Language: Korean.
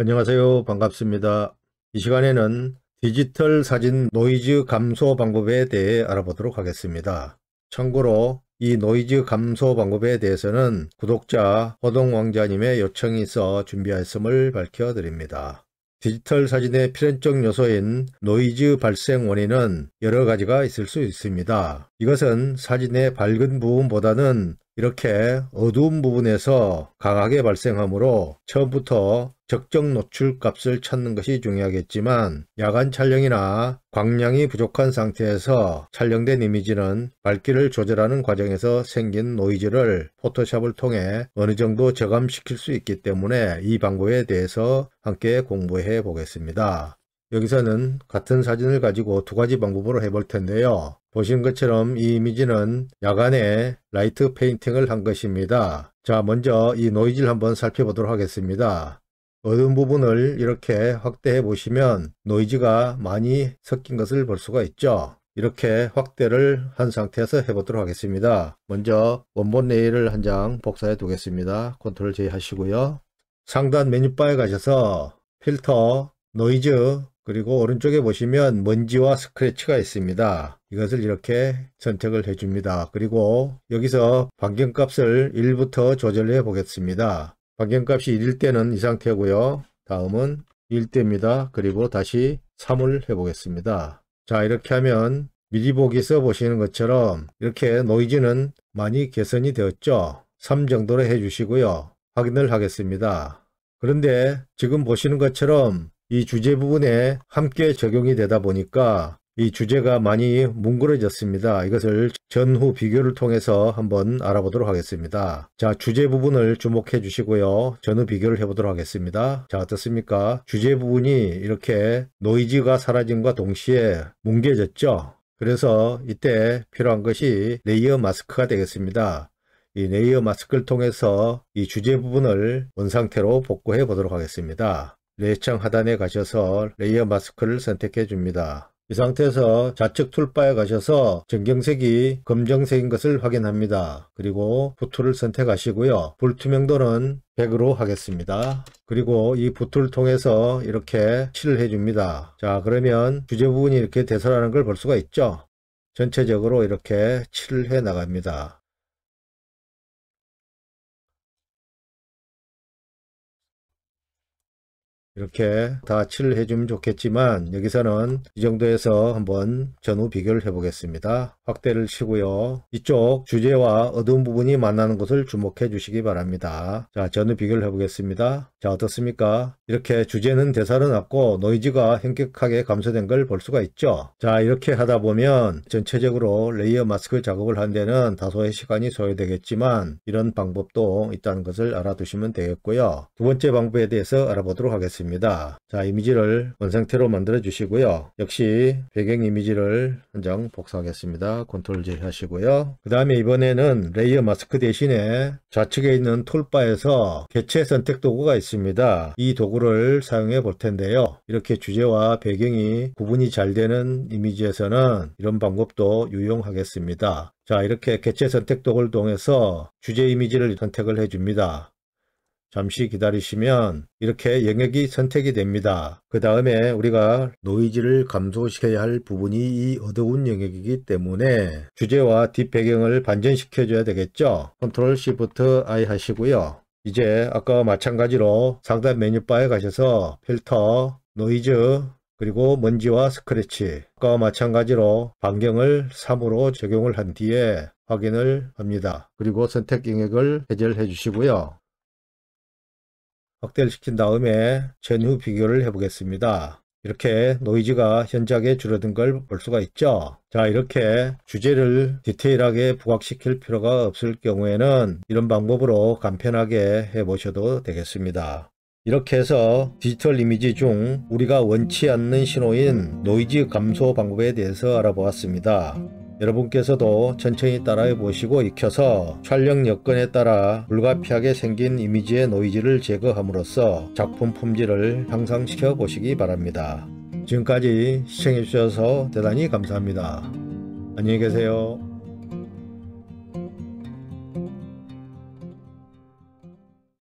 안녕하세요. 반갑습니다. 이 시간에는 디지털 사진 노이즈 감소 방법에 대해 알아보도록 하겠습니다. 참고로 이 노이즈 감소 방법에 대해서는 구독자 허동왕자님의 요청이 있어 준비하였음을 밝혀드립니다. 디지털 사진의 필연적 요소인 노이즈 발생 원인은 여러 가지가 있을 수 있습니다. 이것은 사진의 밝은 부분보다는 이렇게 어두운 부분에서 강하게 발생하므로 처음부터 적정 노출 값을 찾는 것이 중요하겠지만 야간 촬영이나 광량이 부족한 상태에서 촬영된 이미지는 밝기를 조절하는 과정에서 생긴 노이즈를 포토샵을 통해 어느 정도 저감시킬 수 있기 때문에 이 방법에 대해서 함께 공부해 보겠습니다. 여기서는 같은 사진을 가지고 두 가지 방법으로 해 볼 텐데요. 보신 것처럼 이 이미지는 야간에 라이트 페인팅을 한 것입니다. 자 먼저 이 노이즈를 한번 살펴보도록 하겠습니다. 어두운 부분을 이렇게 확대해 보시면 노이즈가 많이 섞인 것을 볼 수가 있죠. 이렇게 확대를 한 상태에서 해보도록 하겠습니다. 먼저 원본 레일을 한 장 복사해 두겠습니다. 컨트롤 J 하시고요. 상단 메뉴바에 가셔서 필터, 노이즈, 그리고 오른쪽에 보시면 먼지와 스크래치가 있습니다. 이것을 이렇게 선택을 해줍니다. 그리고 여기서 반경값을 1부터 조절해 보겠습니다. 반경값이 1일 때는 이 상태고요. 다음은 1대입니다. 그리고 다시 3을 해보겠습니다. 자 이렇게 하면 미리 보기서 에 보시는 것처럼 이렇게 노이즈는 많이 개선이 되었죠. 3 정도로 해주시고요. 확인을 하겠습니다. 그런데 지금 보시는 것처럼 이 주제 부분에 함께 적용이 되다 보니까 이 주제가 많이 뭉그러졌습니다. 이것을 전후 비교를 통해서 한번 알아보도록 하겠습니다. 자, 주제 부분을 주목해 주시고요. 전후 비교를 해보도록 하겠습니다. 자, 어떻습니까? 주제 부분이 이렇게 노이즈가 사라짐과 동시에 뭉개졌죠? 그래서 이때 필요한 것이 레이어 마스크가 되겠습니다. 이 레이어 마스크를 통해서 이 주제 부분을 원상태로 복구해 보도록 하겠습니다. 레이창 하단에 가셔서 레이어 마스크를 선택해 줍니다. 이 상태에서 좌측 툴바에 가셔서 전경색이 검정색인 것을 확인합니다. 그리고 부툴을 선택하시고요. 불투명도는 100으로 하겠습니다. 그리고 이 부툴을 통해서 이렇게 칠을 해줍니다. 자 그러면 주제 부분이 이렇게 대서라는 걸 볼 수가 있죠. 전체적으로 이렇게 칠을 해 나갑니다. 이렇게 다칠 해주면 좋겠지만 여기서는 이 정도에서 한번 전후 비교를 해보겠습니다. 확대를 치고요. 이쪽 주제와 어두운 부분이 만나는 것을 주목해 주시기 바랍니다. 자 전후 비교를 해보겠습니다. 자 어떻습니까? 이렇게 주제는 되살아났고 노이즈가 현격하게 감소된 걸 볼 수가 있죠. 자 이렇게 하다 보면 전체적으로 레이어 마스크 작업을 한 데는 다소의 시간이 소요되겠지만 이런 방법도 있다는 것을 알아두시면 되겠고요. 두 번째 방법에 대해서 알아보도록 하겠습니다. 됩니다. 자 이미지를 원상태로 만들어 주시고요. 역시 배경 이미지를 한 장 복사하겠습니다. 컨트롤 J 하시고요. 그 다음에 이번에는 레이어 마스크 대신에 좌측에 있는 툴바에서 개체 선택 도구가 있습니다. 이 도구를 사용해 볼 텐데요. 이렇게 주제와 배경이 구분이 잘 되는 이미지에서는 이런 방법도 유용하겠습니다. 자 이렇게 개체 선택 도구를 통해서 주제 이미지를 선택을 해줍니다. 잠시 기다리시면 이렇게 영역이 선택이 됩니다. 그 다음에 우리가 노이즈를 감소시켜야 할 부분이 이 어두운 영역이기 때문에 주제와 뒷배경을 반전시켜 줘야 되겠죠. 컨트롤 시프트 I 하시고요. 이제 아까 마찬가지로 상단 메뉴바에 가셔서 필터, 노이즈, 그리고 먼지와 스크래치 아까 마찬가지로 반경을 3으로 적용을 한 뒤에 확인을 합니다. 그리고 선택 영역을 해제를 해 주시고요. 확대를 시킨 다음에 전후 비교를 해보겠습니다. 이렇게 노이즈가 현저하게 줄어든 걸 볼 수가 있죠. 자 이렇게 주제를 디테일하게 부각시킬 필요가 없을 경우에는 이런 방법으로 간편하게 해보셔도 되겠습니다. 이렇게 해서 디지털 이미지 중 우리가 원치 않는 신호인 노이즈 감소 방법에 대해서 알아보았습니다. 여러분께서도 천천히 따라해 보시고 익혀서 촬영 여건에 따라 불가피하게 생긴 이미지의 노이즈를 제거함으로써 작품 품질을 향상시켜 보시기 바랍니다. 지금까지 시청해주셔서 대단히 감사합니다. 안녕히 계세요.